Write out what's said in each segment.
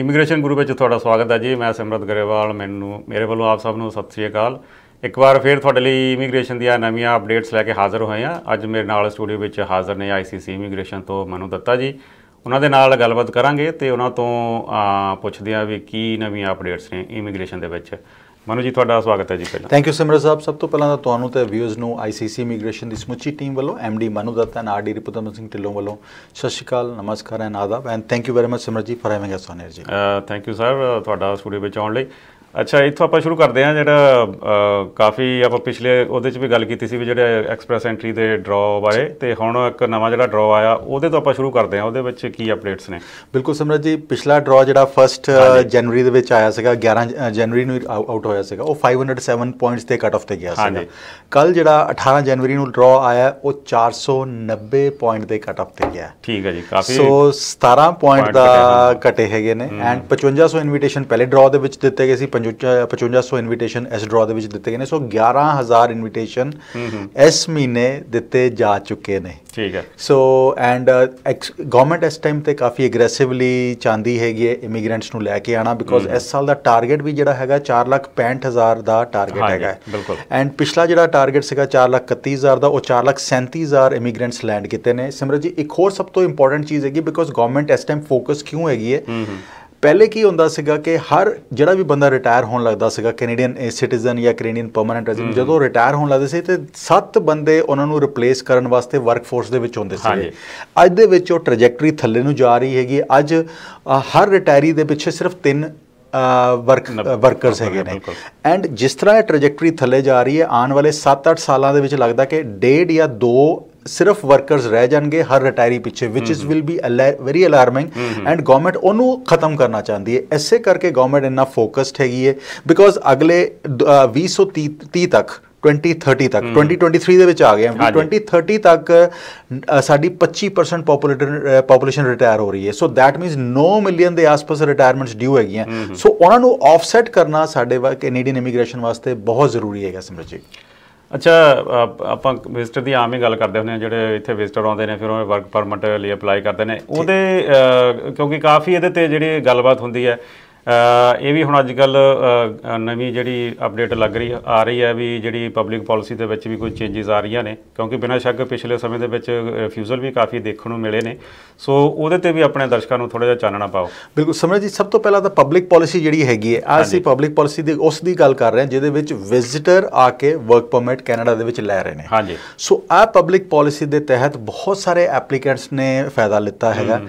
immigration ਗੁਰੂ ਵਿੱਚ ਤੁਹਾਡਾ ਸਵਾਗਤ ਹੈ ਜੀ ਮੈਂ ਸਿਮਰਤ ਗਰੇਵਾਲ ਮੈਨੂੰ ਮੇਰੇ ਵੱਲੋਂ ਆਪ ਸਭ ਨੂੰ ਸਤਿ ਸ੍ਰੀ ਅਕਾਲ ਇੱਕ ਵਾਰ ਫੇਰ ਤੁਹਾਡੇ ਲਈ ਇਮੀਗ੍ਰੇਸ਼ਨ ਦੀਆਂ ਨਵੀਆਂ ਅਪਡੇਟਸ ਲੈ ਕੇ ਹਾਜ਼ਰ ਹੋਏ ਆ ਅੱਜ ਮੇਰੇ ਨਾਲ ਸਟੂਡੀਓ ਵਿੱਚ ਹਾਜ਼ਰ ਨੇ ਆਈਸੀਸੀ ਇਮੀਗ੍ਰੇਸ਼ਨ ਤੋਂ ਮਨੂ ਦੱਤਾ ਜੀ ਉਹਨਾਂ ਦੇ ਨਾਲ ਗੱਲਬਾਤ ਕਰਾਂਗੇ ਤੇ ਉਹਨਾਂ ਤੋਂ ਪੁੱਛਦੇ ਆ ਵੀ ਕੀ ਨਵੀਆਂ ਅਪਡੇਟਸ ਨੇ ਇਮੀਗ੍ਰੇਸ਼ਨ ਦੇ ਵਿੱਚ ਮਨੂ ਜੀ ਤੁਹਾਡਾ ਸਵਾਗਤ ਹੈ ਜੀ ਪਹਿਲਾਂ ਥੈਂਕ ਯੂ ਸਿਮਰਨ ਸਾਹਿਬ ਸਭ ਤੋਂ ਪਹਿਲਾਂ ਤਾਂ ਤੁਹਾਨੂੰ ਤੇ ਵਿਊਜ਼ ਨੂੰ ਆਈਸੀਸੀ ਇਮੀਗ੍ਰੇਸ਼ਨ ਦੀ ਸਮੁੱਚੀ ਟੀਮ ਵੱਲੋਂ MD Manu Datt and RD Ripudaman Singh Dhillon ਵੱਲੋਂ ਸਤਿ ਸ਼੍ਰੀ ਅਕਾਲ ਨਮਸਕਾਰ ਐਂਡ ਆਦਾਬ and thank you very much Simran ji for having us on air ਜੀ ਥੈਂਕ ਯੂ ਸਰ ਤੁਹਾਡਾ ਸਟੂਡੀਓ ਵਿੱਚ ਆਉਣ ਲਈ ਅੱਛਾ ਇੱਥੋਂ ਆਪਾਂ ਸ਼ੁਰੂ ਕਰਦੇ ਹਾਂ ਜਿਹੜਾ ਕਾਫੀ ਆਪਾਂ ਪਿਛਲੇ ਉਹਦੇ 'ਚ ਵੀ ਗੱਲ ਕੀਤੀ ਸੀ ਵੀ ਜਿਹੜੇ ਐਕਸਪ੍ਰੈਸ ਐਂਟਰੀ ਦੇ ਡਰਾਅ ਬਾਰੇ ਤੇ ਹੁਣ ਇੱਕ ਨਵਾਂ ਜਿਹੜਾ ਡਰਾਅ ਆਇਆ ਉਹਦੇ ਤੋਂ ਆਪਾਂ ਸ਼ੁਰੂ ਕਰਦੇ ਹਾਂ ਉਹਦੇ ਵਿੱਚ ਕੀ ਅਪਡੇਟਸ ਨੇ ਬਿਲਕੁਲ ਸਮਰਜ ਜੀ ਪਿਛਲਾ ਡਰਾਅ ਜਿਹੜਾ 1 ਜਨਵਰੀ ਦੇ ਵਿੱਚ ਆਇਆ ਸੀਗਾ 11 ਜਨਵਰੀ ਨੂੰ ਆਊਟ ਹੋਇਆ ਸੀਗਾ ਉਹ 507 ਪੁਆਇੰਟਸ ਤੇ ਕੱਟ ਆਫ ਤੇ ਗਿਆ ਸੀਗਾ ਕੱਲ ਜਿਹੜਾ 18 ਜਨਵਰੀ ਨੂੰ ਡਰਾਅ ਆਇਆ ਉਹ 490 ਪੁਆਇੰਟ ਦੇ ਕੱਟ ਆਫ ਤੇ ਗਿਆ ਠੀਕ ਹੈ ਜੀ ਕਾਫੀ ਸੋ 17 ਪੁਆਇੰਟ ਦਾ ਕਟੇ ਹੈਗੇ ਨੇ ਐਂਡ 5500 ਇਨਵੀਟੇਸ਼ਨ ਪਹਿਲੇ ਡਰਾਅ ਦੇ ਵਿੱਚ ਦਿੱਤੇ ਗਏ ਸੀ 5500 ਇਨਵੀਟੇਸ਼ਨ ਇਸ ਡਰਾ ਦੇ ਵਿੱਚ ਦਿੱਤੇ ਗਏ ਨੇ ਸੋ 11000 ਇਨਵੀਟੇਸ਼ਨ ਇਸ ਮਹੀਨੇ ਦਿੱਤੇ ਜਾ ਚੁੱਕੇ ਨੇ ਠੀਕ ਹੈ ਸੋ ਐਂਡ ਗਵਰਨਮੈਂਟ ਇਸ ਟਾਈਮ ਤੇ ਕਾਫੀ ਐਗਰੈਸਿਵਲੀ ਚਾਹੁੰਦੀ ਹੈਗੀ ਹੈ ਇਮੀਗ੍ਰੈਂਟਸ ਨੂੰ ਲੈ ਕੇ ਆਣਾ ਬਿਕੋਜ਼ ਇਸ ਸਾਲ ਦਾ ਟਾਰਗੇਟ ਵੀ ਜਿਹੜਾ ਹੈਗਾ 465000 ਦਾ ਟਾਰਗੇਟ ਹੈਗਾ ਐਂਡ ਪਿਛਲਾ ਜਿਹੜਾ ਟਾਰਗੇਟ ਸੀਗਾ 431000 ਦਾ ਉਹ 437000 ਇਮੀਗ੍ਰੈਂਟਸ ਲੈਂਡ ਕੀਤੇ ਨੇ ਸਿਮਰਤ ਜੀ ਇੱਕ ਹੋਰ ਸਭ ਤੋਂ ਇੰਪੋਰਟੈਂਟ ਚੀਜ਼ ਹੈਗੀ ਬਿਕੋਜ਼ ਗਵਰਨਮੈਂਟ ਇਸ ਟਾਈਮ ਫੋਕਸ ਕਿਉਂ ਹੈਗੀ ਹੈ ਪਹਿਲੇ ਕੀ ਹੁੰਦਾ ਸੀਗਾ ਕਿ ਹਰ ਜਿਹੜਾ ਵੀ ਬੰਦਾ ਰਿਟਾਇਰ ਹੋਣ ਲੱਗਦਾ ਸੀਗਾ ਕੈਨੇਡੀਅਨ ਸਿਟੀਜ਼ਨ ਜਾਂ ਕੈਨੇਡੀਅਨ ਪਰਮਨੈਂਟ ਰੈਜ਼ੀਡੈਂਟ ਜਦੋਂ ਰਿਟਾਇਰ ਹੋਣ ਲੱਗਦੇ ਸੀ ਤੇ ਸੱਤ ਬੰਦੇ ਉਹਨਾਂ ਨੂੰ ਰਿਪਲੇਸ ਕਰਨ ਵਾਸਤੇ ਵਰਕਫੋਰਸ ਦੇ ਵਿੱਚ ਹੁੰਦੇ ਸੀ ਅੱਜ ਦੇ ਵਿੱਚ ਉਹ ਟ੍ਰੈਜੈਕਟਰੀ ਥੱਲੇ ਨੂੰ ਜਾ ਰਹੀ ਹੈਗੀ ਅੱਜ ਹਰ ਰਿਟਾਇਰੀ ਦੇ ਪਿੱਛੇ ਸਿਰਫ ਤਿੰਨ ਵਰਕ ਵਰਕਰਸ ਹੈਗੇ ਨੇ ਐਂਡ ਜਿਸ ਤਰ੍ਹਾਂ ਇਹ ਟ੍ਰੈਜੈਕਟਰੀ ਥੱਲੇ ਜਾ ਰਹੀ ਹੈ ਆਉਣ ਵਾਲੇ 7-8 ਸਾਲਾਂ ਦੇ ਵਿੱਚ ਲੱਗਦਾ ਕਿ ਡੇਢ ਜਾਂ 2 ਸਿਰਫ ਵਰਕਰਸ ਰਹਿ ਜਾਣਗੇ ਹਰ ਰਿਟਾਇਰੀ ਪਿੱਛੇ ਵਿਚ ਇਸ will be very alarming and government ਉਹਨੂੰ ਖਤਮ ਕਰਨਾ ਚਾਹੁੰਦੀ ਹੈ ਐਸੇ ਕਰਕੇ ਗਵਰਨਮੈਂਟ ਇੰਨਾ ਫੋਕਸਡ ਹੈਗੀ ਹੈ ਬਿਕੋਜ਼ ਅਗਲੇ 2030 ਤੱਕ 2030 ਤੱਕ 2023 ਦੇ ਵਿੱਚ ਆ ਗਏ ਹਾਂ 2030 ਤੱਕ ਸਾਡੀ 25% ਪੋਪੂਲੇਸ਼ਨ ਰਿਟਾਇਰ ਹੋ ਰਹੀ ਹੈ ਸੋ ਦੈਟ ਮੀਨਸ 9 ਮਿਲੀਅਨ ਦੇ ਆਸ-ਪਾਸ ਰਿਟਾਇਰਮੈਂਟਸ ਡਿਊ ਹੈਗੀਆਂ ਸੋ ਉਹਨਾਂ ਨੂੰ ਆਫਸੈਟ ਕਰਨਾ ਸਾਡੇ ਵਾ ਕੈਨੇਡੀਅਨ ਇਮੀਗ੍ਰੇਸ਼ਨ ਵਾਸਤੇ ਬਹੁਤ ਜ਼ਰੂਰੀ ਹੈਗਾ ਸਮਰਜੀਤ ਅੱਛਾ ਆਪਾਂ ਵਿਜ਼ਟਰ ਦੀ ਆਮ ਹੀ ਗੱਲ ਕਰਦੇ ਹੁੰਦੇ ਆ ਜਿਹੜੇ ਇੱਥੇ ਵਿਜ਼ਟਰ ਆਉਂਦੇ ਨੇ ਫਿਰ ਉਹ ਵਰਕ ਪਰਮਿਟ ਲਈ ਅਪਲਾਈ ਕਰਦੇ ਨੇ ਉਹਦੇ ਕਿਉਂਕਿ ਕਾਫੀ ਇਹਦੇ ਤੇ ਜਿਹੜੀ ਗੱਲਬਾਤ ਹੁੰਦੀ ਹੈ ਇਹ ਵੀ ਹੁਣ ਅੱਜ ਕੱਲ ਨਵੀਂ ਜਿਹੜੀ ਅਪਡੇਟ ਲੱਗ ਰਹੀ ਆ ਰਹੀ ਹੈ ਵੀ ਜਿਹੜੀ ਪਬਲਿਕ ਪਾਲਿਸੀ ਦੇ ਵਿੱਚ ਵੀ ਕੋਈ ਚੇਂਜਸ ਆ ਰਹੀਆਂ ਨੇ ਕਿਉਂਕਿ ਬਿਨਾਂ ਸ਼ੱਕ ਪਿਛਲੇ ਸਮੇਂ ਦੇ ਵਿੱਚ ਰਿਫਿਊਜ਼ਲ ਵੀ ਕਾਫੀ ਦੇਖਣ ਨੂੰ ਮਿਲੇ ਨੇ ਸੋ ਉਹਦੇ ਤੇ ਵੀ ਆਪਣੇ ਦਰਸ਼ਕਾਂ ਨੂੰ ਥੋੜਾ ਜਿਹਾ ਚਾਨਣਾ ਪਾਓ ਬਿਲਕੁਲ ਸਮਝ ਜੀ ਸਭ ਤੋਂ ਪਹਿਲਾਂ ਤਾਂ ਪਬਲਿਕ ਪਾਲਿਸੀ ਜਿਹੜੀ ਹੈਗੀ ਹੈ ਆਸੀ ਅਸੀਂ ਪਬਲਿਕ ਪਾਲਿਸੀ ਦੀ ਉਸ ਦੀ ਗੱਲ ਕਰ ਰਹੇ ਹਾਂ ਜਿਹਦੇ ਵਿੱਚ ਵਿਜ਼ਿਟਰ ਆ ਕੇ ਵਰਕ ਪਰਮਿਟ ਕੈਨੇਡਾ ਦੇ ਵਿੱਚ ਲੈ ਰਹੇ ਨੇ ਹਾਂਜੀ ਸੋ ਆ ਪਬਲਿਕ ਪਾਲਿਸੀ ਦੇ ਤਹਿਤ ਬਹੁਤ ਸਾਰੇ ਐਪਲੀਕੈਂਟਸ ਨੇ ਫਾਇਦਾ ਲਿੱਤਾ ਹੈਗਾ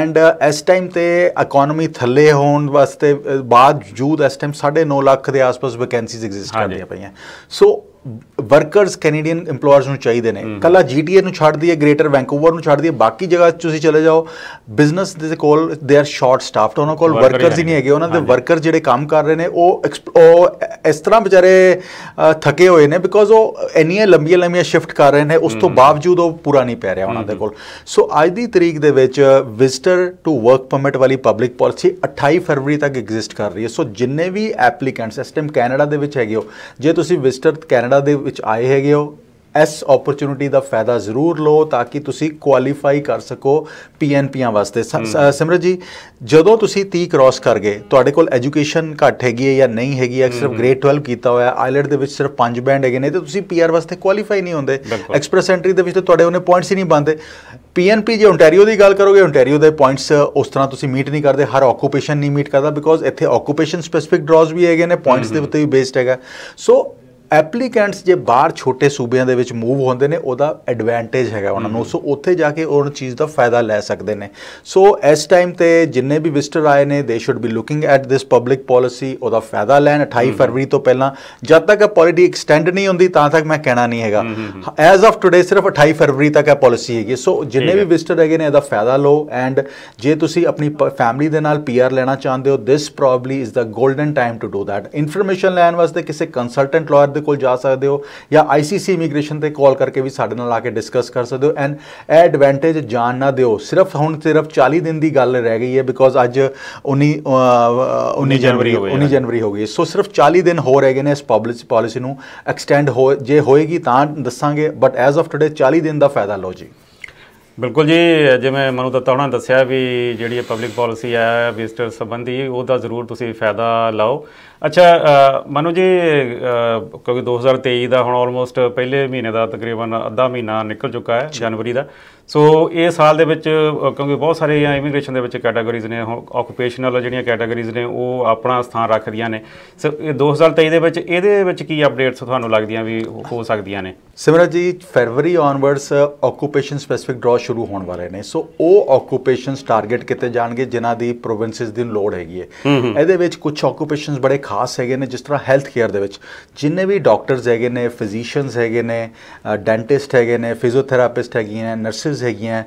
ਐਂਡ ਇਸ ਟਾਈਮ ਤੇ ਇਕਨੋਮੀ ਥੱਲੇ ਹੋਣ ਵਾਸ ਤੇ ਬਾਅਦ ਜੂਦ ਇਸ ਟਾਈਮ 9.5 ਲੱਖ ਦੇ ਆਸ-ਪਾਸ ਵੈਕੈਂਸੀਜ਼ ਐਗਜ਼ਿਸਟ ਕਰਦੀਆਂ ਪਈਆਂ ਸੋ ਵਰਕਰਸ ਕੈਨੇਡੀਅਨ EMPLOYERS ਨੂੰ ਚਾਹੀਦੇ ਨੇ ਕੱਲਾ ਜੀਟੀਏ ਨੂੰ ਛੱਡ ਦਈਏ ਗ੍ਰੇਟਰ ਵੈਂਕੂਵਰ ਨੂੰ ਛੱਡ ਦਈਏ ਬਾਕੀ ਜਗ੍ਹਾ ਤੁਸੀਂ ਚਲੇ ਜਾਓ ਬਿਜ਼ਨਸ ਦੇ ਕੋਲ ਦੇ ਆਰ ਸ਼ਾਰਟ ਸਟਾਫਡ ਉਹਨਾਂ ਕੋਲ ਵਰਕਰਸ ਹੀ ਨਹੀਂ ਹੈਗੇ ਉਹਨਾਂ ਦੇ ਵਰਕਰ ਜਿਹੜੇ ਕੰਮ ਕਰ ਰਹੇ ਨੇ ਉਹ ਇਸ ਤਰ੍ਹਾਂ ਵਿਚਾਰੇ ਥਕੇ ਹੋਏ ਨੇ ਬਿਕੋਜ਼ ਉਹ ਇੰਨੀਆਂ ਲੰਬੀਆਂ ਲੰਬੀਆਂ ਸ਼ਿਫਟ ਕਰ ਰਹੇ ਨੇ ਉਸ ਤੋਂ ਬਾਵਜੂਦ ਉਹ ਪੂਰਾ ਨਹੀਂ ਪੈ ਰਿਹਾ ਉਹਨਾਂ ਦੇ ਕੋਲ ਸੋ ਅੱਜ ਦੀ ਤਰੀਕ ਦੇ ਵਿੱਚ ਵਿਜ਼ਟਰ ਟੂ ਵਰਕ ਪਰਮਿਟ ਵਾਲੀ ਪਬਲਿਕ ਪਾਲਿਸੀ 28 ਫਰਵਰੀ ਤੱਕ ਐਗਜ਼ਿਸਟ ਕਰ ਰਹੀ ਹੈ ਸੋ ਜਿੰਨੇ ਵੀ ਐਪਲੀਕੈਂਟਸ ਇਸ ਟਾਈਮ ਕੈਨੇਡਾ ਦੇ ਵਿੱਚ ਹੈਗੇ ਹੋ ਜੇ ਤੁਸੀਂ ਵਿਜ਼ਟਰ ਕੈਨੇਡਾ ਦੇ ਵਿੱਚ ਆਏ ਹੈਗੇ ਹੋ ਇਸ ਓਪਰਚ्युनिटी ਦਾ ਫਾਇਦਾ ਜ਼ਰੂਰ ਲਓ ਤਾਂ ਕਿ ਤੁਸੀਂ ਕੁਆਲੀਫਾਈ ਕਰ ਸਕੋ ਪੀਐਨਪੀਆਂ ਵਾਸਤੇ ਸਿਮਰਤ ਜੀ ਜਦੋਂ ਤੁਸੀਂ 30 ਕ੍ਰਾਸ ਕਰ ਗਏ ਤੁਹਾਡੇ ਕੋਲ ਐਜੂਕੇਸ਼ਨ ਘੱਟ ਹੈਗੀ ਹੈ ਜਾਂ ਨਹੀਂ ਹੈਗੀ ਹੈ ਸਿਰਫ ਗ੍ਰੇਡ 12 ਕੀਤਾ ਹੋਇਆ ਆਇਲੈਂਡ ਦੇ ਵਿੱਚ ਸਿਰਫ 5 ਬੈਂਡ ਹੈਗੇ ਨੇ ਤੇ ਤੁਸੀਂ ਪੀਆਰ ਵਾਸਤੇ ਕੁਆਲੀਫਾਈ ਨਹੀਂ ਹੁੰਦੇ ਐਕਸਪ੍ਰੈਸ ਐਂਟਰੀ ਦੇ ਵਿੱਚ ਤੇ ਤੁਹਾਡੇ ਉਹਨੇ ਪੁਆਇੰਟਸ ਹੀ ਨਹੀਂ ਬੰਦੇ ਪੀਐਨਪੀ ਜੇ ਓਨਟਾਰੀਓ ਦੀ ਗੱਲ ਕਰੋਗੇ ਓਨਟਾਰੀਓ ਦੇ ਪੁਆਇੰਟਸ ਉਸ ਤਰ੍ਹਾਂ ਤੁਸੀਂ ਮੀਟ ਨਹੀਂ ਕਰਦੇ ਹਰ ਓਕੂਪੇਸ਼ਨ ਨਹੀਂ ਮੀਟ ਕਰਦਾ ਬਿਕੋਜ਼ ਇੱਥੇ ਓਕੂਪੇਸ਼ਨ ਸਪੈਸਿਫਿਕ ਡਰਾਜ਼ ਵੀ ਹੈਗੇ ਨੇ ਪੁਆਇੰਟਸ ਦੇ ਉੱਤੇ ਵੀ ਬੇਸਡ ਹੈਗਾ ਸੋ ਐਪਲੀਕੈਂਟਸ ਜੇ ਬਾਹਰ ਛੋਟੇ ਸੂਬਿਆਂ ਦੇ ਵਿੱਚ ਮੂਵ ਹੁੰਦੇ ਨੇ ਉਹਦਾ ਐਡਵਾਂਟੇਜ ਹੈਗਾ ਉਹਨਾਂ ਨੂੰ ਸੋ ਉੱਥੇ ਜਾ ਕੇ ਉਹਨਾਂ ਚੀਜ਼ ਦਾ ਫਾਇਦਾ ਲੈ ਸਕਦੇ ਨੇ ਸੋ ਇਸ ਟਾਈਮ ਤੇ ਜਿੰਨੇ ਵੀ ਵਿਜ਼ਟਰ ਆਏ ਨੇ they should be looking at this public policy ਉਹਦਾ ਫਾਇਦਾ ਲੈਣ 28 ਫਰਵਰੀ ਤੋਂ ਪਹਿਲਾਂ ਜਦ ਤੱਕ ਇਹ ਪਾਲਿਸੀ ਐਕਸਟੈਂਡ ਨਹੀਂ ਹੁੰਦੀ ਤਾਂ ਤੱਕ ਮੈਂ ਕਹਿਣਾ ਨਹੀਂ ਹੈਗਾ ਐਜ਼ ਆਫ ਟੁਡੇ ਸਿਰਫ 28 ਫਰਵਰੀ ਤੱਕ ਇਹ ਪਾਲਿਸੀ ਹੈਗੀ ਸੋ ਜਿੰਨੇ ਵੀ ਵਿਜ਼ਟਰ ਹੈਗੇ ਨੇ ਇਹਦਾ ਫਾਇਦਾ ਲਓ ਐਂਡ ਜੇ ਤੁਸੀਂ ਆਪਣੀ ਫੈਮਿਲੀ ਦੇ ਨਾਲ ਪੀਆਰ ਲੈਣਾ ਚਾਹੁੰਦੇ ਹੋ this probably is the golden time to do that information ਲੈਣ ਵਾਸਤੇ ਕਿਸੇ ਕੰਸਲਟੈਂਟ ਲਾਇਰ ਦੇ ਕੋਲ ਜਾ ਸਕਦੇ ਹੋ ਜਾਂ ਆਈਸੀਸੀ ਇਮੀਗ੍ਰੇਸ਼ਨ ਤੇ ਕਾਲ ਕਰਕੇ ਵੀ ਸਾਡੇ ਨਾਲ ਆ ਕੇ ਡਿਸਕਸ ਕਰ ਸਕਦੇ ਹੋ ਐਂਡ ਇਹ ਐਡਵਾਂਟੇਜ ਜਾਣ ਨਾ ਦਿਓ ਸਿਰਫ ਹੁਣ ਸਿਰਫ 40 ਦਿਨ ਦੀ ਗੱਲ ਰਹਿ ਗਈ ਹੈ ਬਿਕੋਜ਼ ਅੱਜ 19 19 ਜਨਵਰੀ ਹੋ ਗਈ 19 ਜਨਵਰੀ ਹੋ ਗਈ ਸੋ ਸਿਰਫ 40 ਦਿਨ ਹੋ ਗਏ ਨੇ ਇਸ ਪਬਲਿਕ ਪਾਲਿਸੀ ਨੂੰ ਐਕਸਟੈਂਡ ਹੋ ਜੇ ਹੋਏਗੀ ਤਾਂ ਦੱਸਾਂਗੇ ਬਟ ਐਜ਼ ਆਫ ਟੁਡੇ 40 ਦਿਨ ਦਾ ਫਾਇਦਾ ਲਓ ਜੀ ਬਿਲਕੁਲ ਜੀ ਜਿਵੇਂ ਮਨੂ ਦੱਤਾ ਉਹਨਾਂ ਦੱਸਿਆ ਵੀ ਜਿਹੜੀ ਇਹ ਪਬਲਿਕ ਪਾਲਿਸੀ ਹੈ ਵਿਜ਼ਟਰ ਸੰਬੰਧੀ ਉਹਦਾ ਜ਼ਰੂਰ ਤੁਸੀਂ ਫਾਇਦਾ ਲਓ ਅੱਛਾ ਮਨੋ ਜੀ ਕਿਉਂਕਿ 2023 ਦਾ ਹੁਣ ਆਲਮੋਸਟ ਪਹਿਲੇ ਮਹੀਨੇ ਦਾ ਤਕਰੀਬਨ ਅੱਧਾ ਮਹੀਨਾ ਨਿਕਲ ਚੁੱਕਾ ਹੈ ਜਨਵਰੀ ਦਾ ਸੋ ਇਹ ਸਾਲ ਦੇ ਵਿੱਚ ਕਿਉਂਕਿ ਬਹੁਤ ਸਾਰੇ ਇਮੀਗ੍ਰੇਸ਼ਨ ਦੇ ਵਿੱਚ ਕੈਟਾਗਰੀਜ਼ ਨੇ ਆਕੂਪੇਸ਼ਨਲ ਜਿਹੜੀਆਂ ਕੈਟਾਗਰੀਜ਼ ਨੇ ਉਹ ਆਪਣਾ ਸਥਾਨ ਰੱਖਦੀਆਂ ਨੇ ਸੋ ਇਹ 2023 ਦੇ ਵਿੱਚ ਇਹਦੇ ਵਿੱਚ ਕੀ ਅਪਡੇਟਸ ਤੁਹਾਨੂੰ ਲੱਗਦੀਆਂ ਵੀ ਹੋ ਸਕਦੀਆਂ ਨੇ ਸਿਮਰਤ ਜੀ ਫਰਵਰੀ ਆਨਵਰਡਸ ਆਕੂਪੇਸ਼ਨ ਸਪੈਸਿਫਿਕ ਡਰਾ ਸ਼ੁਰੂ ਹੋਣ ਵਾਲੇ ਨੇ ਸੋ ਉਹ ਆਕੂਪੇਸ਼ਨਸ ਟਾਰਗੇਟ ਕਿਤੇ ਜਾਣਗੇ ਜਿਨ੍ਹਾਂ ਦੀ ਪ੍ਰੋਵਿੰਸਸ ਦੀ ਲੋੜ ਹੈਗੀ ਹੈ ਇਹਦੇ ਵਿੱਚ ਕੁਝ ਆਕੂਪੇਸ਼ਨਸ ਬੜੇ ਖਾਸ ਹੈਗੇ ਨੇ ਜਿਸ ਤਰ੍ਹਾਂ ਹੈਲਥ ਕੇਅਰ ਦੇ ਵਿੱਚ ਜਿੰਨੇ ਵੀ ਡਾਕਟਰਸ ਹੈਗੇ ਨੇ ਫਿਜ਼ੀਸ਼ੀਅਨਸ ਹੈਗੇ ਨੇ ਡੈਂਟਿਸਟ ਹੈਗੇ ਨੇ ਫਿਜ਼ੀਓਥੈਰੇਪਿਸਟ ਹੈਗੀਆਂ ਨਰਸਸ ਹੈਗੀਆਂ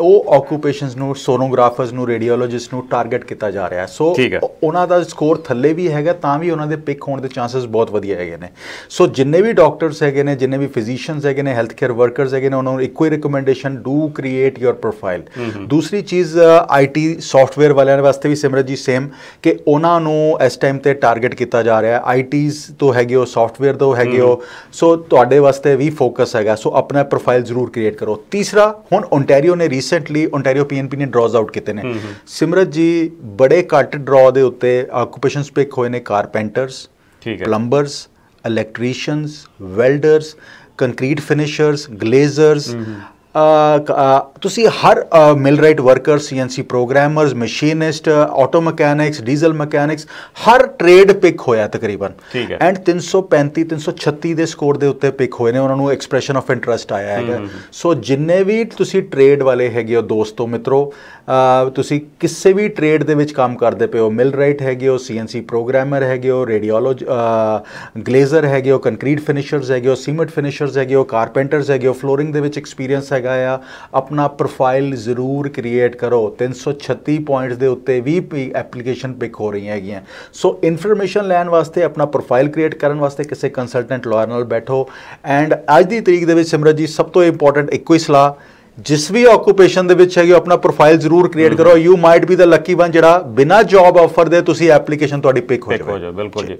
ਉਹ ਆਕੂਪੇਸ਼ਨਸ ਨੂੰ ਸੋਨੋਗ੍ਰਾਫਰਸ ਨੂੰ ਰੇਡੀਓਲੋਜਿਸਟ ਨੂੰ ਟਾਰਗੇਟ ਕੀਤਾ ਜਾ ਰਿਹਾ ਸੋ ਉਹਨਾਂ ਦਾ ਸਕੋਰ ਥੱਲੇ ਵੀ ਹੈਗਾ ਤਾਂ ਵੀ ਉਹਨਾਂ ਦੇ ਪਿਕ ਹੋਣ ਦੇ ਚਾਂਸਸ ਬਹੁਤ ਵਧੀਆ ਹੈਗੇ ਨੇ ਸੋ ਜਿੰਨੇ ਵੀ ਡਾਕਟਰਸ ਹੈਗੇ ਨੇ ਜਿੰਨੇ ਵੀ ਫਿਜ਼ੀਸ਼ੀਅਨਸ ਹੈਗੇ ਨੇ ਹੈਲਥ ਕੇਅਰ ਵਰਕਰਸ ਹੈਗੇ ਨੇ ਉਹਨਾਂ ਨੂੰ ਇੱਕੋ ਹੀ recommendation do create your profile ਦੂਸਰੀ ਚੀਜ਼ ਆਈਟੀ ਸੌਫਟਵੇਅਰ ਵਾਲਿਆਂ ਵਾਸਤੇ ਵੀ ਸਿਮਰਤ ਜੀ ਸੇਮ ਕਿ ਉਹਨਾਂ ਨੂੰ ਇਸ ਟਾਈਮ ਤੇ ਟਾਰਗੇਟ ਕੀਤਾ ਜਾ ਰਿਹਾ ਹੈ ਆਈਟੀਜ਼ ਤੋਂ ਹੈਗੇ ਉਹ ਸੌਫਟਵੇਅਰ ਤੋਂ ਹੈਗੇ ਉਹ ਸੋ ਤੁਹਾਡੇ ਵਾਸਤੇ ਵੀ ਫੋਕਸ ਹੈਗਾ ਸੋ ਆਪਣਾ ਪ੍ਰੋਫਾਈਲ ਜ਼ਰੂਰ ਕ੍ਰੀਏਟ ਕਰੋ ਤੀਸਰਾ ਹੁਣ ਓਨਟਾਰੀਓ ਨੇ ਰੀਸੈਂਟਲੀ ਓਨਟਾਰੀਓ ਪੀਐਨਪੀ ਨੇ ਡਰਾਜ਼ ਆਊਟ ਕੀਤੇ ਨੇ ਸਿਮਰਤ ਜੀ ਬੜੇ ਘੱਟ ਡਰਾ ਦੇ ਉੱਤੇ ਆਕੂਪੇਸ਼ਨਸ ਪਿਕ ਹੋਏ ਨੇ ਕਾਰਪੈਂਟਰਸ ਠੀਕ ਹੈ ਪਲੰਬਰਸ ਇਲੈਕਟ੍ਰੀਸ਼ੀਅਨਸ ਵੈਲਡਰਸ ਕੰਕਰੀਟ ਫਿਨਿਸ਼ਰਸ ਗਲੇਜ਼ਰਸ ਤੁਸੀਂ ਹਰ millwright worker CNC programmers machinist auto mechanics diesel mechanics ਹਰ ਟ੍ਰੇਡ ਪਿਕ ਹੋਇਆ ਤਕਰੀਬਨ ਐਂਡ 335 336 ਦੇ ਸਕੋਰ ਦੇ ਉੱਤੇ ਪਿਕ ਹੋਏ ਨੇ ਉਹਨਾਂ ਨੂੰ ਐਕਸਪ੍ਰੈਸ਼ਨ ਆਫ ਇੰਟਰਸਟ ਆਇਆ ਹੈਗਾ ਸੋ ਜਿੰਨੇ ਵੀ ਤੁਸੀਂ ਟ੍ਰੇਡ ਵਾਲੇ ਹੈਗੇ ਹੋ ਦੋਸਤੋ ਮਿੱਤਰੋ ਤੁਸੀਂ ਕਿਸੇ ਵੀ ਟ੍ਰੇਡ ਦੇ ਵਿੱਚ ਕੰਮ ਕਰਦੇ ਪਏ ਹੋ ਮਿਲ ਰਾਈਟ ਹੈਗੇ ਹੋ ਸੀਐਨਸੀ ਪ੍ਰੋਗਰਾਮਰ ਹੈਗੇ ਹੋ ਰੇਡੀਓਲੋਜ ਗਲੇਜ਼ਰ ਹੈਗੇ ਹੋ ਕੰਕਰੀਟ ਫਿਨਿਸ਼ਰਸ ਹੈਗੇ ਹੋ ਸੀਮੈਂਟ ਫਿਨਿਸ਼ਰਸ ਹੈਗੇ ਹੋ ਕਾਰਪੈਂਟਰਸ ਹੈਗੇ ਹੋ ਫਲੋਰਿੰਗ ਦੇ ਵਿੱਚ ਐਕਸਪੀਰੀਅੰਸ ਹੈ ਹੈਗਾ ਆ ਆਪਣਾ ਪ੍ਰੋਫਾਈਲ ਜ਼ਰੂਰ ਕ੍ਰੀਏਟ ਕਰੋ 336 ਪੁਆਇੰਟਸ ਦੇ ਉੱਤੇ ਵੀ ਐਪਲੀਕੇਸ਼ਨ ਪਿਕ ਹੋ ਰਹੀਆਂ ਹੈਗੀਆਂ ਸੋ ਇਨਫੋਰਮੇਸ਼ਨ ਲੈਣ ਵਾਸਤੇ ਆਪਣਾ ਪ੍ਰੋਫਾਈਲ ਕ੍ਰੀਏਟ ਕਰਨ ਵਾਸਤੇ ਕਿਸੇ ਕੰਸਲਟੈਂਟ ਲਾਇਰ ਨਾਲ ਬੈਠੋ ਐਂਡ ਅੱਜ ਦੀ ਤਰੀਕ ਦੇ ਵਿੱਚ ਸਿਮਰਤ ਜੀ ਸਭ ਤੋਂ ਇੰਪੋਰਟੈਂਟ ਇੱਕੋ ਹੀ ਸਲਾਹ ਜਿਸ ਵੀ ਆਕੂਪੇਸ਼ਨ ਦੇ ਵਿੱਚ ਹੈਗੀ ਆਪਣਾ ਪ੍ਰੋਫਾਈਲ ਜ਼ਰੂਰ ਕ੍ਰੀਏਟ ਕਰੋ you might be the lucky one ਜਿਹੜਾ ਬਿਨਾ ਜੌਬ ਆਫਰ ਦੇ ਤੁਸੀਂ ਐਪਲੀਕੇਸ਼ਨ ਤੁਹਾਡੀ ਪਿਕ ਹੋ ਜਾਵੇ ਬਿਲਕੁਲ ਜੀ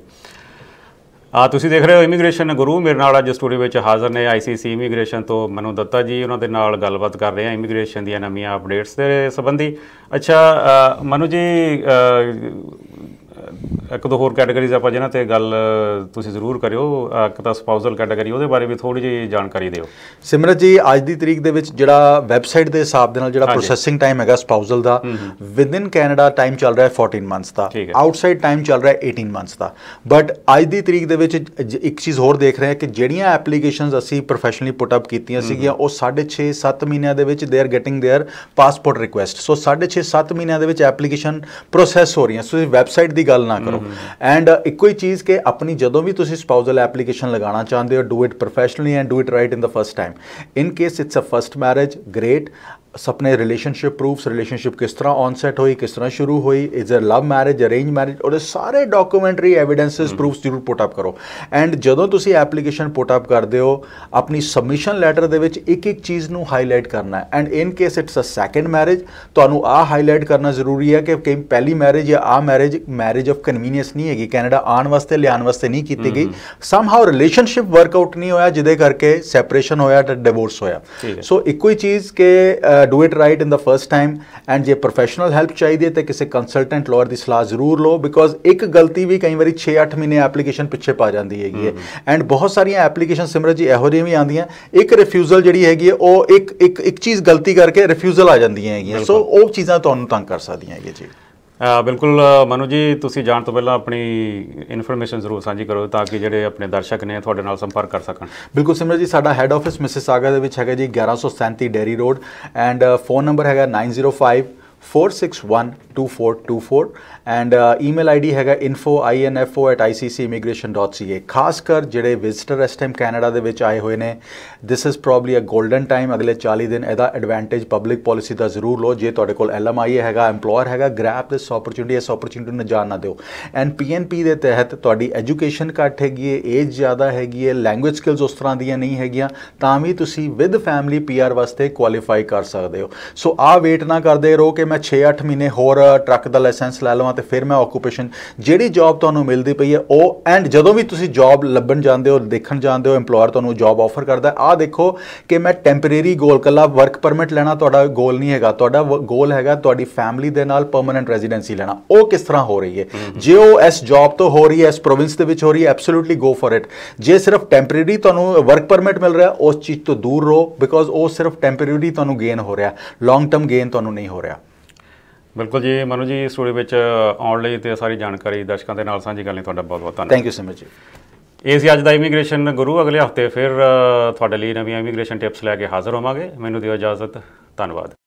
ਆ ਤੁਸੀਂ ਦੇਖ ਰਹੇ ਹੋ ਇਮੀਗ੍ਰੇਸ਼ਨ ਗੁਰੂ ਮੇਰੇ ਨਾਲ ਅੱਜ ਸਟੂਡੀਓ ਵਿੱਚ ਹਾਜ਼ਰ ਨੇ ਆਈਸੀਸੀ ਇਮੀਗ੍ਰੇਸ਼ਨ ਤੋਂ ਮਨੋ ਦੱਤਾ ਜੀ ਉਹਨਾਂ ਦੇ ਨਾਲ ਗੱਲਬਾਤ ਕਰ ਰਹੇ ਹਾਂ ਇਮੀਗ੍ਰੇਸ਼ਨ ਦੀਆਂ ਨਵੀਆਂ ਅਪਡੇਟਸ ਦੇ ਸੰਬੰਧੀ ਅੱਛਾ ਮਨੋ ਜੀ ਇੱਕ ਦੋ ਹੋਰ ਕੈਟਾਗਰੀਜ਼ ਆਪਾਂ ਜਿਹਨਾਂ ਤੇ ਗੱਲ ਤੁਸੀਂ ਜ਼ਰੂਰ ਕਰਿਓ ਇੱਕ ਤਾਂ ਸਪਾਊਸਲ ਕੈਟਾਗਰੀ ਉਹਦੇ ਬਾਰੇ ਵੀ ਥੋੜੀ ਜਿਹੀ ਜਾਣਕਾਰੀ ਦਿਓ ਸਿਮਰਤ ਜੀ ਅੱਜ ਦੀ ਤਰੀਕ ਦੇ ਵਿੱਚ ਜਿਹੜਾ ਵੈਬਸਾਈਟ ਦੇ ਹਿਸਾਬ ਦੇ ਨਾਲ ਜਿਹੜਾ ਪ੍ਰੋਸੈਸਿੰਗ ਟਾਈਮ ਹੈਗਾ ਸਪਾਊਸਲ ਦਾ ਵਿਦ ਇਨ ਕੈਨੇਡਾ ਟਾਈਮ ਚੱਲ ਰਿਹਾ ਹੈ 14 ਮੰਥਸ ਦਾ ਆਊਟਸਾਈਡ ਟਾਈਮ ਚੱਲ ਰਿਹਾ ਹੈ 18 ਮੰਥਸ ਦਾ ਬਟ ਅੱਜ ਦੀ ਤਰੀਕ ਦੇ ਵਿੱਚ ਇੱਕ ਚੀਜ਼ ਹੋਰ ਦੇਖ ਰਹੇ ਹਾਂ ਕਿ ਜਿਹੜੀਆਂ ਐਪਲੀਕੇਸ਼ਨਸ ਅਸੀਂ ਪ੍ਰੋਫੈਸ਼ਨਲੀ ਪੁੱਟ ਅਪ ਕੀਤੀਆਂ ਸੀਗੀਆਂ ਉਹ 6.5 7 ਮਹੀਨਿਆਂ ਦੇ ਵਿੱਚ they are getting their passport request so 6.5 7 ਮਹੀਨਿਆਂ ਦੇ ਵਿੱਚ ਐਪਲੀਕੇਸ਼ਨ ਪ੍ਰੋਸੈਸ ਹੋ ਰਹੀਆਂ ਸੋ ਵੈਬਸਾਈਟ ਦੀ ਗੱਲ ਨਾ ਕਰੋ ਐਂਡ ਇੱਕੋ ਹੀ ਚੀਜ਼ ਕਿ ਆਪਣੀ ਜਦੋਂ ਵੀ ਤੁਸੀਂ ਸਪਾਊਸਲ ਐਪਲੀਕੇਸ਼ਨ ਲਗਾਉਣਾ ਚਾਹੁੰਦੇ ਹੋ do it professionally and do it right in the first time in case it's a first marriage great ਸਪਨੇ ਰਿਲੇਸ਼ਨਸ਼ਿਪ ਪ੍ਰੂਫਸ ਰਿਲੇਸ਼ਨਸ਼ਿਪ ਕਿਸ ਤਰ੍ਹਾਂ ਆਨਸੈਟ ਹੋਈ ਕਿਸ ਤਰ੍ਹਾਂ ਸ਼ੁਰੂ ਹੋਈ is a love marriage arrange marriage or ਸਾਰੇ ਡਾਕੂਮੈਂਟਰੀ ਐਵੀਡੈਂਸਸ ਪ੍ਰੂਫਸ ਜ਼ਰੂਰ ਪੁੱਟ ਅਪ ਕਰੋ ਐਂਡ ਜਦੋਂ ਤੁਸੀਂ ਐਪਲੀਕੇਸ਼ਨ ਪੁੱਟ ਅਪ ਕਰਦੇ ਹੋ ਆਪਣੀ ਸਬਮਿਸ਼ਨ ਲੈਟਰ ਦੇ ਵਿੱਚ ਇੱਕ ਇੱਕ ਚੀਜ਼ ਨੂੰ ਹਾਈਲਾਈਟ ਕਰਨਾ ਹੈ and in case it's a second marriage ਤੁਹਾਨੂੰ ਆ ਹਾਈਲਾਈਟ ਕਰਨਾ ਜ਼ਰੂਰੀ ਹੈ ਕਿ ਕਿ ਪਹਿਲੀ ਮੈਰਿਜ ਜਾਂ ਆ ਮੈਰਿਜ ਮੈਰਿਜ ਆਫ ਕਨਵੀਨੀਅੰਸ ਨਹੀਂ ਹੈਗੀ ਕੈਨੇਡਾ ਆਉਣ ਵਾਸਤੇ ਲਿਆਉਣ ਵਾਸਤੇ ਨਹੀਂ ਕੀਤੀ ਗਈ ਸਮ ਹਾਊ ਰਿਲੇਸ਼ਨਸ਼ਿਪ ਵਰਕਆਊਟ ਨਹੀਂ ਹੋਇਆ ਜਿਹਦੇ ਕਰਕੇ ਸੈਪਰੇਸ਼ਨ ਹੋਇਆ ਡਿਵੋਰਸ ਹੋਇਆ ਸੋ ਇੱਕੋ ਹੀ ਚੀਜ਼ ਕਿ do it right in the first time and ਜੇ ਪ੍ਰੋਫੈਸ਼ਨਲ ਹੈਲਪ ਚਾਹੀਦੀ ਹੈ ਤੇ ਕਿਸੇ ਕੰਸਲਟੈਂਟ ਲਾਇਰ ਦੀ ਸਲਾਹ ਜ਼ਰੂਰ ਲਓ ਬਿਕੋਜ਼ ਇੱਕ ਗਲਤੀ ਵੀ ਕਈ ਵਾਰੀ 6-8 ਮਹੀਨੇ ਐਪਲੀਕੇਸ਼ਨ ਪਿੱਛੇ ਪਾ ਜਾਂਦੀ ਹੈਗੀ ਹੈ ਐਂਡ ਬਹੁਤ ਸਾਰੀਆਂ ਐਪਲੀਕੇਸ਼ਨ ਸਿਮਰਤ ਜੀ ਇਹੋ ਜਿਹੀਆਂ ਵੀ ਆਉਂਦੀਆਂ ਇੱਕ ਰਿਫਿਊਜ਼ਲ ਜਿਹੜੀ ਹੈਗੀ ਹੈ ਉਹ ਇੱਕ ਇੱਕ ਇੱਕ ਚੀਜ਼ ਗਲਤੀ ਕਰਕੇ ਰਿਫਿਊਜ਼ਲ ਆ ਜਾਂਦੀਆਂ ਹੈਗੀਆਂ ਸੋ ਉਹ ਚੀਜ਼ਾਂ ਤੁਹਾਨੂੰ ਤੰਗ ਕਰ ਸਕਦੀਆਂ ਹੈਗੀਆਂ ਜੀ ਬਿਲਕੁਲ ਮਨੂ ਜੀ ਤੁਸੀਂ ਜਾਣ ਤੋਂ ਪਹਿਲਾਂ ਆਪਣੀ ਇਨਫੋਰਮੇਸ਼ਨ ਜ਼ਰੂਰ ਸਾਂਝੀ ਕਰੋ ਤਾਂ ਕਿ ਜਿਹੜੇ ਆਪਣੇ ਦਰਸ਼ਕ ਨੇ ਤੁਹਾਡੇ ਨਾਲ ਸੰਪਰਕ ਕਰ ਸਕਣ ਬਿਲਕੁਲ ਸਿਮਰ ਜੀ ਸਾਡਾ ਹੈੱਡ ਆਫਿਸ ਮਿਸਿਸ ਸਾਗਾ ਦੇ ਵਿੱਚ ਹੈਗਾ ਜੀ 1137 Derry road and phone number ਹੈਗਾ 905 4612424 ਐਂਡ ਈਮੇਲ ਆਈਡੀ ਹੈਗਾ info.info@iccimmigration.ca ਖਾਸ ਕਰ ਜਿਹੜੇ ਵਿਜ਼ਿਟਰ ਇਸ ਟਾਈਮ ਕੈਨੇਡਾ ਦੇ ਵਿੱਚ ਆਏ ਹੋਏ ਨੇ this is probably a golden time ਅਗਲੇ 40 ਦਿਨ ਇਹਦਾ ਐਡਵਾਂਟੇਜ ਪਬਲਿਕ ਪਾਲਿਸੀ ਦਾ ਜ਼ਰੂਰ ਲਓ ਜੇ ਤੁਹਾਡੇ ਕੋਲ ਐਲਐਮਆਈ ਹੈਗਾ ਏਮਪਲੋਇਰ ਹੈਗਾ ਗ੍ਰੈਬ ਦਿਸ ਓਪਰਚ्युनिटी ਇਸ ਓਪਰਚ्युनिटी ਨੂੰ ਜਾਣ ਨਾ ਦਿਓ ਐਂਡ ਪੀਐਨਪੀ ਦੇ ਤਹਿਤ ਤੁਹਾਡੀ ਐਜੂਕੇਸ਼ਨ ਘੱਟ ਹੈਗੀ ਏ ਏਜ ਜ਼ਿਆਦਾ ਹੈਗੀ ਏ ਲੈਂਗੁਏਜ ਸਕਿਲਸ ਉਸ ਤਰ੍ਹਾਂ ਦੀਆਂ ਨਹੀਂ ਹੈਗੀਆਂ ਤਾਂ ਵੀ ਤੁਸੀਂ ਵਿਦ ਫੈਮਿਲੀ ਪੀਆਰ ਵਾਸਤੇ ਕੁਆਲੀਫਾਈ ਕਰ ਸਕਦੇ ਹੋ ਸੋ ਆ ਵੇਟ ਨਾ ਕਰਦੇ ਰਹੋ ਕਿ ਮੈਂ 6-8 ਮਹੀਨੇ ਹੋਰ ਟਰੱਕ ਦਾ ਲਾਇਸੈਂਸ ਲੈ ਲਵਾਂ ਤੇ ਫਿਰ ਮੈਂ ਓਕੂਪੇਸ਼ਨ ਜਿਹੜੀ ਜੌਬ ਤੁਹਾਨੂੰ ਮਿਲਦੀ ਪਈ ਹੈ ਉਹ ਐਂਡ ਜਦੋਂ ਵੀ ਤੁਸੀਂ ਜੌਬ ਲੱਭਣ ਜਾਂਦੇ ਹੋ ਦੇਖਣ ਜਾਂਦੇ ਹੋ ਏਮਪਲੋਇਰ ਤੁਹਾਨੂੰ ਜੌਬ ਆਫਰ ਕਰਦਾ ਆ ਦੇਖੋ ਕਿ ਮੈਂ ਟੈਂਪਰੇਰੀ ਗੋਲ ਕੱਲਾ ਵਰਕ ਪਰਮਿਟ ਲੈਣਾ ਤੁਹਾਡਾ ਗੋਲ ਨਹੀਂ ਹੈਗਾ ਤੁਹਾਡਾ ਗੋਲ ਹੈਗਾ ਤੁਹਾਡੀ ਫੈਮਿਲੀ ਦੇ ਨਾਲ ਪਰਮਨੈਂਟ ਰੈਜ਼ੀਡੈਂਸੀ ਲੈਣਾ ਉਹ ਕਿਸ ਤਰ੍ਹਾਂ ਹੋ ਰਹੀ ਹੈ ਜੇ ਉਹ ਇਸ ਜੌਬ ਤੋਂ ਹੋ ਰਹੀ ਹੈ ਇਸ ਪ੍ਰੋਵਿੰਸ ਦੇ ਵਿੱਚ ਹੋ ਰਹੀ ਹੈ ਐਬਸੋਲੂਟਲੀ ਗੋ ਫॉर ਇਟ ਜੇ ਸਿਰਫ ਟੈਂਪਰੇਰੀ ਤੁਹਾਨੂੰ ਵਰਕ ਪਰਮਿਟ ਮਿਲ ਰਿਹਾ ਉਸ ਚੀਜ਼ ਤੋਂ ਦੂਰ ਰਹੋ ਬਿਕੋਜ਼ ਉਹ ਸਿਰਫ ਟੈਂਪਰੇਰੀ ਤੁਹਾਨੂੰ ਗੇਨ ਹੋ ਰਿਹਾ ਲੌਂਗ ਟਰਮ ਗੇਨ ਤੁਹਾਨੂੰ ਨਹੀਂ ਹੋ ਰਿਹਾ ਬਿਲਕੁਲ ਜੀ ਮਨੂ ਜੀ ਸਟੂਡੀਓ ਵਿੱਚ ਆਉਣ ਲਈ ਤੇ ਸਾਰੀ ਜਾਣਕਾਰੀ ਦਰਸ਼ਕਾਂ ਦੇ ਨਾਲ ਸਾਂਝੀ ਕਰਨ ਲਈ ਤੁਹਾਡਾ ਬਹੁਤ ਬਹੁਤ ਧੰਨਵਾਦ ਥੈਂਕ ਯੂ ਸੋ ਮਚ ਜੀ ਇਹ ਸੀ ਅੱਜ ਦਾ ਇਮੀਗ੍ਰੇਸ਼ਨ ਗੁਰੂ ਅਗਲੇ ਹਫਤੇ ਫਿਰ ਤੁਹਾਡੇ ਲਈ ਨਵੀਆਂ ਇਮੀਗ੍ਰੇਸ਼ਨ ਟਿਪਸ ਲੈ ਕੇ ਹਾਜ਼ਰ ਹੋਵਾਂਗੇ ਮੈਨੂੰ ਦਿਓ ਇਜਾਜ਼ਤ ਧੰਨਵਾਦ